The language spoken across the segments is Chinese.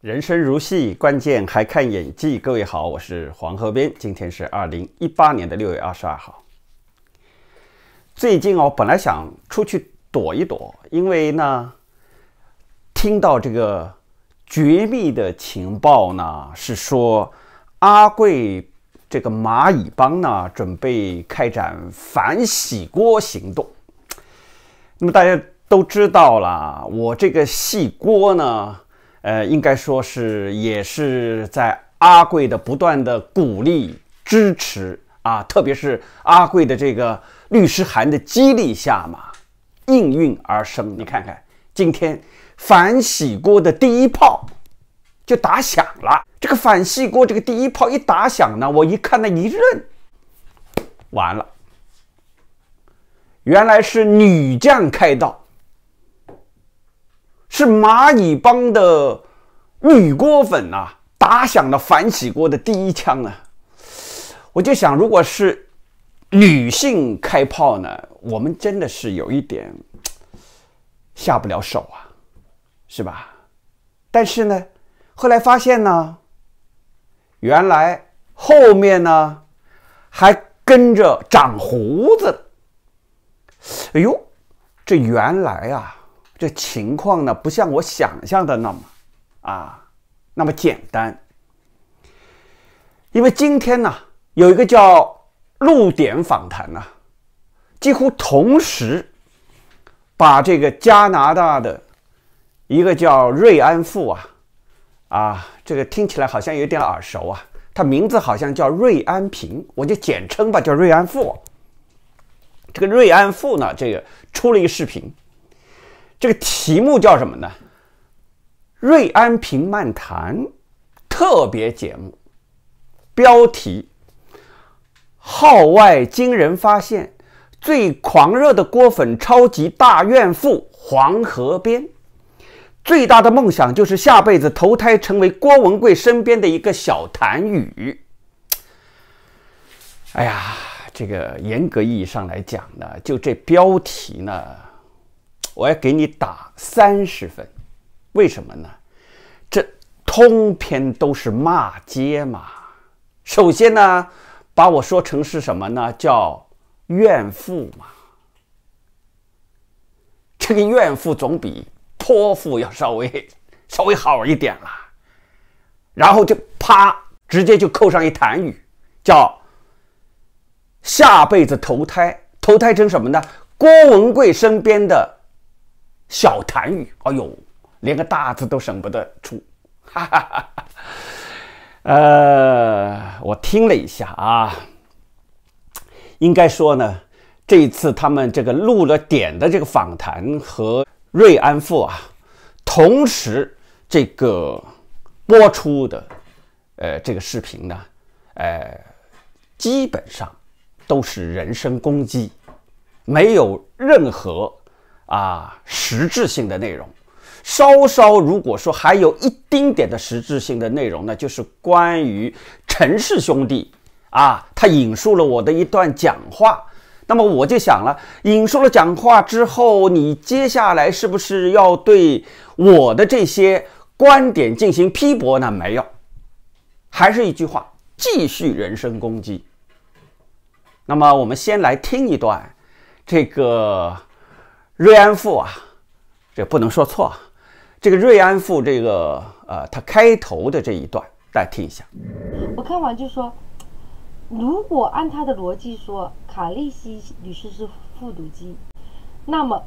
人生如戏，关键还看演技。各位好，我是黄河边。今天是二零一八年的六月二十二号。最近哦，本来想出去躲一躲，因为呢，听到这个绝密的情报呢，是说阿贵这个蚂蚁帮呢，准备开展反洗锅行动。那么大家都知道了，我这个洗锅呢。呃，应该说，是也是在阿贵的不断的鼓励支持啊，特别是阿贵的这个律师函的激励下嘛，应运而生。你看看，今天反洗锅的第一炮就打响了。这个反洗锅这个第一炮一打响呢，我一看那一认，完了，原来是女将开道。是蚂蚁帮的女锅粉啊，打响了反洗锅的第一枪啊！我就想，如果是女性开炮呢，我们真的是有一点下不了手啊，是吧？但是呢，后来发现呢，原来后面呢还跟着长胡子。哎呦，这原来啊！这情况呢，不像我想象的那么，啊，那么简单。因为今天呢，有一个叫露点访谈呢，几乎同时把这个加拿大的一个叫瑞安富啊，啊，这个听起来好像有点耳熟啊，他名字好像叫瑞安平，我就简称吧，叫瑞安富。这个瑞安富呢，这个出了一个视频。这个题目叫什么呢？瑞安平漫谈特别节目，标题号外！惊人发现：最狂热的郭粉，超级大怨妇黄河边，最大的梦想就是下辈子投胎成为郭文贵身边的一个小谭宇。哎呀，这个严格意义上来讲呢，就这标题呢。我要给你打三十分，为什么呢？这通篇都是骂街嘛。首先呢，把我说成是什么呢？叫怨妇嘛。这个怨妇总比泼妇要稍微稍微好一点啦。然后就啪，直接就扣上一痰语，叫下辈子投胎，投胎成什么呢？郭文贵身边的。小痰盂，哎呦，连个大字都省不得出，哈哈哈哈。呃，我听了一下啊，应该说呢，这一次他们这个录了点的这个访谈和《瑞安富啊，同时这个播出的呃这个视频呢，呃，基本上都是人身攻击，没有任何。啊，实质性的内容，稍稍如果说还有一丁点的实质性的内容呢，就是关于陈氏兄弟啊，他引述了我的一段讲话。那么我就想了，引述了讲话之后，你接下来是不是要对我的这些观点进行批驳呢？没有，还是一句话，继续人身攻击。那么我们先来听一段这个。《瑞安赋》啊，这不能说错啊。这个《瑞安赋》这个呃，它开头的这一段，大家听一下。我看完就说，如果按他的逻辑说，卡利西女士是复读机，那么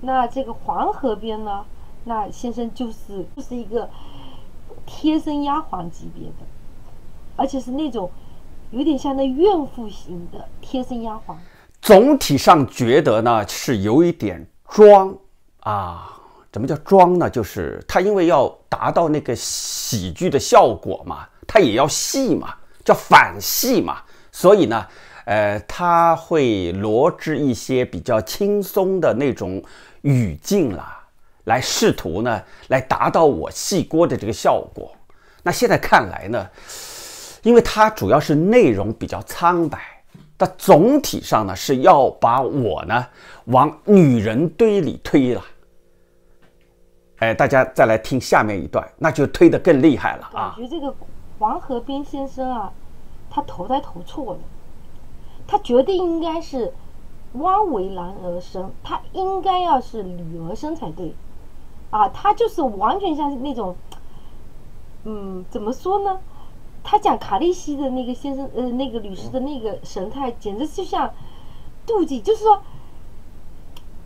那这个黄河边呢，那先生就是就是一个贴身丫鬟级别的，而且是那种有点像那怨妇型的贴身丫鬟。总体上觉得呢是有一点装啊，怎么叫装呢？就是他因为要达到那个喜剧的效果嘛，他也要戏嘛，叫反戏嘛，所以呢，呃，他会罗织一些比较轻松的那种语境啦，来试图呢来达到我戏锅的这个效果。那现在看来呢，因为它主要是内容比较苍白。但总体上呢，是要把我呢往女人堆里推了。哎，大家再来听下面一段，那就推的更厉害了。啊！感觉这个王和斌先生啊，他投胎投错了，他绝对应该是汪为男而生，他应该要是女而生才对。啊，他就是完全像那种，嗯，怎么说呢？他讲卡利西的那个先生，呃，那个律师的那个神态，简直就像妒忌，就是说，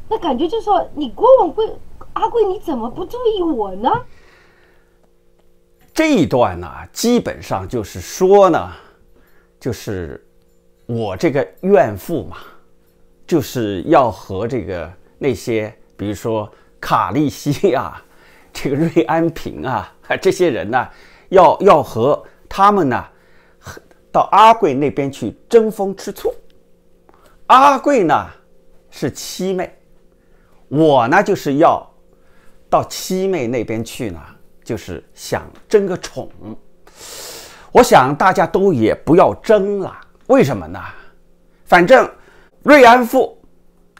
那感觉就是说，你郭文贵，阿贵，你怎么不注意我呢？这一段呢，基本上就是说呢，就是我这个怨妇嘛，就是要和这个那些，比如说卡利西啊，这个瑞安平啊，这些人呢，要要和。他们呢，到阿贵那边去争风吃醋。阿贵呢是七妹，我呢就是要到七妹那边去呢，就是想争个宠。我想大家都也不要争了，为什么呢？反正瑞安富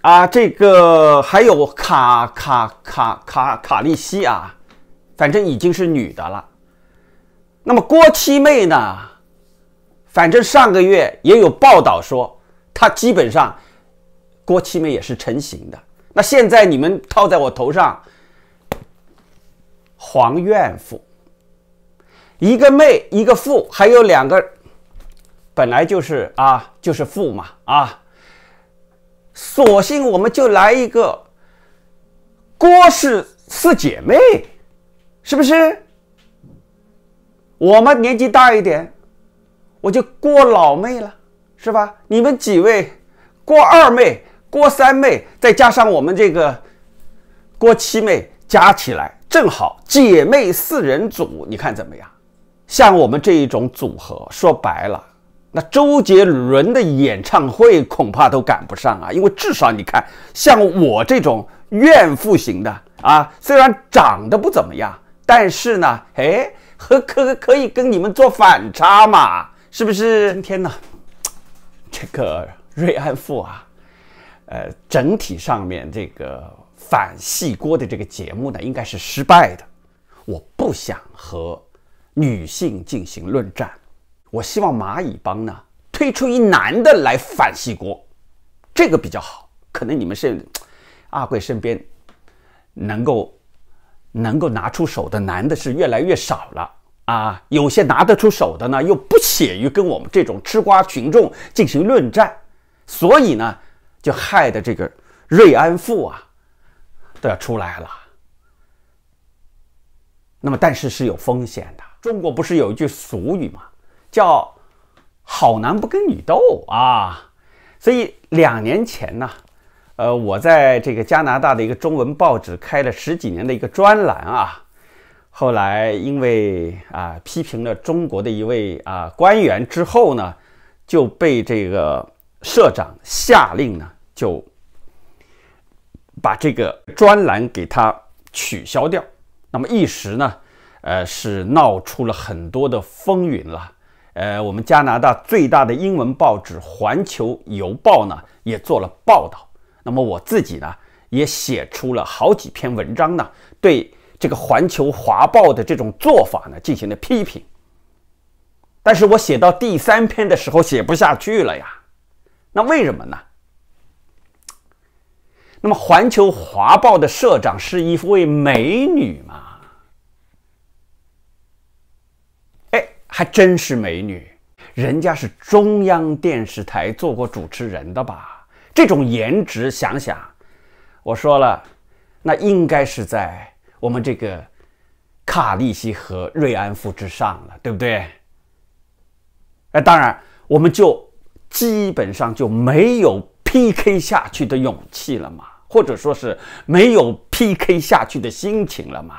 啊，这个还有卡卡卡卡卡利西啊，反正已经是女的了。那么郭七妹呢？反正上个月也有报道说，她基本上郭七妹也是成型的。那现在你们套在我头上，黄怨妇，一个妹，一个妇，还有两个本来就是啊，就是妇嘛啊，索性我们就来一个郭氏四姐妹，是不是？我们年纪大一点，我就郭老妹了，是吧？你们几位郭二妹、郭三妹，再加上我们这个郭七妹，加起来正好姐妹四人组。你看怎么样？像我们这一种组合，说白了，那周杰伦的演唱会恐怕都赶不上啊。因为至少你看，像我这种怨妇型的啊，虽然长得不怎么样，但是呢，哎。和可可以跟你们做反差嘛？是不是？今天呢，这个瑞安富啊，呃，整体上面这个反戏锅的这个节目呢，应该是失败的。我不想和女性进行论战，我希望蚂蚁帮呢推出一男的来反戏锅，这个比较好。可能你们是阿贵身边能够。能够拿出手的男的是越来越少了啊！有些拿得出手的呢，又不屑于跟我们这种吃瓜群众进行论战，所以呢，就害得这个瑞安富啊都要出来了。那么，但是是有风险的。中国不是有一句俗语吗？叫“好男不跟女斗”啊！所以两年前呢。呃，我在这个加拿大的一个中文报纸开了十几年的一个专栏啊，后来因为啊批评了中国的一位啊官员之后呢，就被这个社长下令呢，就把这个专栏给他取消掉。那么一时呢，呃是闹出了很多的风云了。呃，我们加拿大最大的英文报纸《环球邮报》呢，也做了报道。那么我自己呢，也写出了好几篇文章呢，对这个《环球华报》的这种做法呢进行了批评。但是我写到第三篇的时候写不下去了呀，那为什么呢？那么《环球华报》的社长是一位美女吗？哎，还真是美女，人家是中央电视台做过主持人的吧？这种颜值，想想，我说了，那应该是在我们这个卡利西和瑞安夫之上了，对不对？哎，当然，我们就基本上就没有 PK 下去的勇气了嘛，或者说是没有 PK 下去的心情了嘛？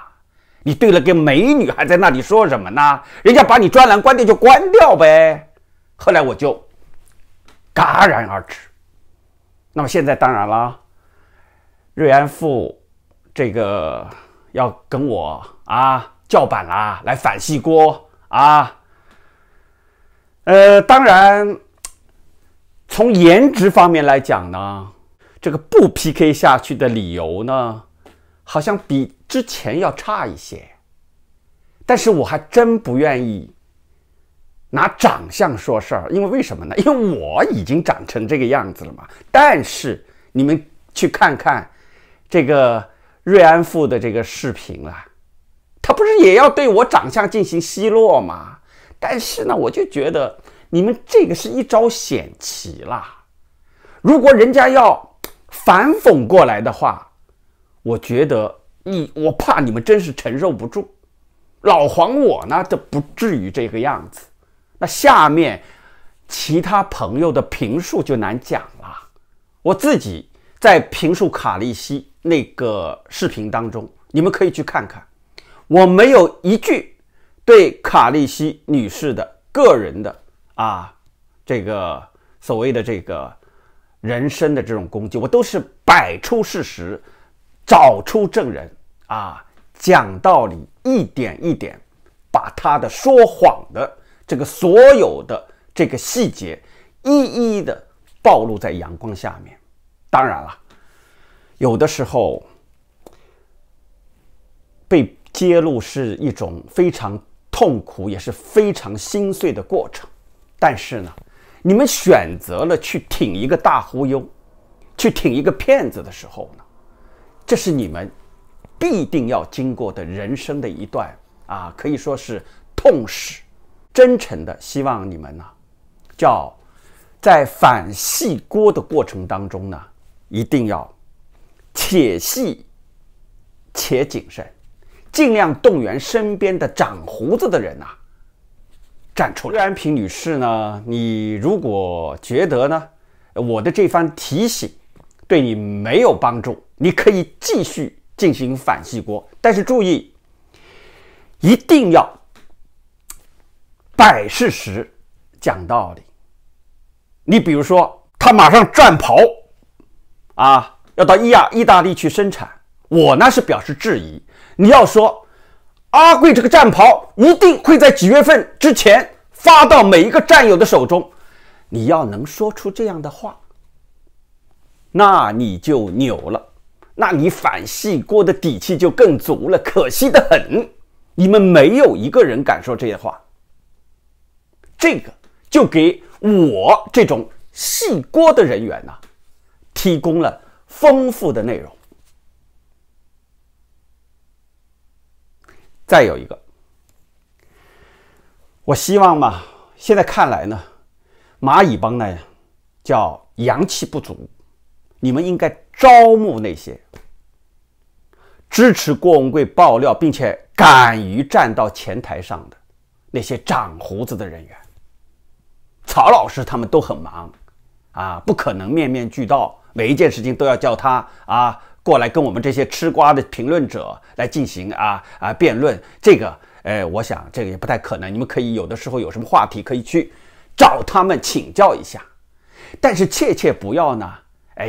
你对了个美女，还在那里说什么呢？人家把你专栏关掉就关掉呗。后来我就戛然而止。那么现在当然啦，瑞安富这个要跟我啊叫板啦，来反西锅啊。呃，当然，从颜值方面来讲呢，这个不 PK 下去的理由呢，好像比之前要差一些。但是我还真不愿意。拿长相说事儿，因为为什么呢？因为我已经长成这个样子了嘛。但是你们去看看这个瑞安富的这个视频啊，他不是也要对我长相进行奚落吗？但是呢，我就觉得你们这个是一招险棋啦。如果人家要反讽过来的话，我觉得你我怕你们真是承受不住。老黄我呢，就不至于这个样子。那下面其他朋友的评述就难讲了。我自己在评述卡利西那个视频当中，你们可以去看看，我没有一句对卡利西女士的个人的啊这个所谓的这个人生的这种攻击，我都是摆出事实，找出证人啊，讲道理，一点一点把他的说谎的。这个所有的这个细节，一一的暴露在阳光下面。当然了，有的时候被揭露是一种非常痛苦，也是非常心碎的过程。但是呢，你们选择了去挺一个大忽悠，去挺一个骗子的时候呢，这是你们必定要经过的人生的一段啊，可以说是痛史。真诚的希望你们呢，叫在反细锅的过程当中呢，一定要且细且谨慎，尽量动员身边的长胡子的人呐站出来。芮安平女士呢，你如果觉得呢我的这番提醒对你没有帮助，你可以继续进行反细锅，但是注意一定要。摆事实，讲道理。你比如说，他马上战袍啊，要到意亚意大利去生产。我呢是表示质疑。你要说阿贵这个战袍一定会在几月份之前发到每一个战友的手中，你要能说出这样的话，那你就牛了，那你反细锅的底气就更足了。可惜的很，你们没有一个人敢说这些话。这个就给我这种细锅的人员呢，提供了丰富的内容。再有一个，我希望嘛，现在看来呢，蚂蚁帮呢，叫阳气不足，你们应该招募那些支持郭文贵爆料并且敢于站到前台上的那些长胡子的人员。曹老师他们都很忙，啊，不可能面面俱到，每一件事情都要叫他啊过来跟我们这些吃瓜的评论者来进行啊啊辩论。这个，哎，我想这个也不太可能。你们可以有的时候有什么话题可以去找他们请教一下，但是切切不要呢，哎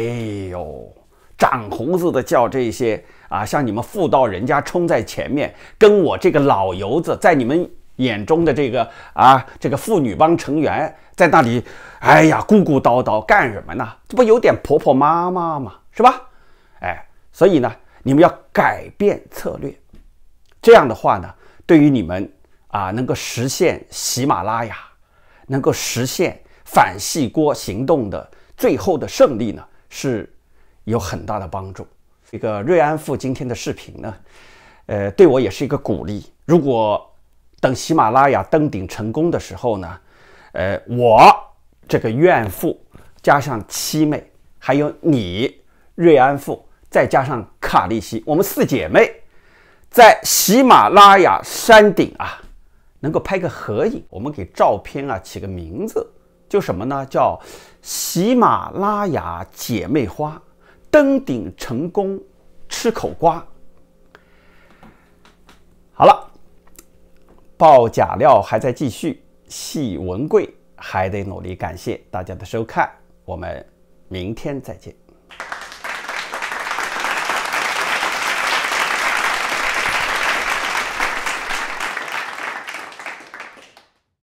呦，长胡子的叫这些啊，像你们妇道人家冲在前面，跟我这个老油子在你们。眼中的这个啊，这个妇女帮成员在那里，哎呀，咕咕叨叨干什么呢？这不有点婆婆妈妈吗？是吧？哎，所以呢，你们要改变策略。这样的话呢，对于你们啊，能够实现喜马拉雅，能够实现反细锅行动的最后的胜利呢，是有很大的帮助。这个瑞安富今天的视频呢，呃，对我也是一个鼓励。如果等喜马拉雅登顶成功的时候呢，呃，我这个怨妇加上七妹，还有你瑞安妇，再加上卡利西，我们四姐妹在喜马拉雅山顶啊，能够拍个合影，我们给照片啊起个名字，就什么呢？叫“喜马拉雅姐妹花登顶成功吃口瓜”。好了。爆假料还在继续，戏文贵还得努力。感谢大家的收看，我们明天再见。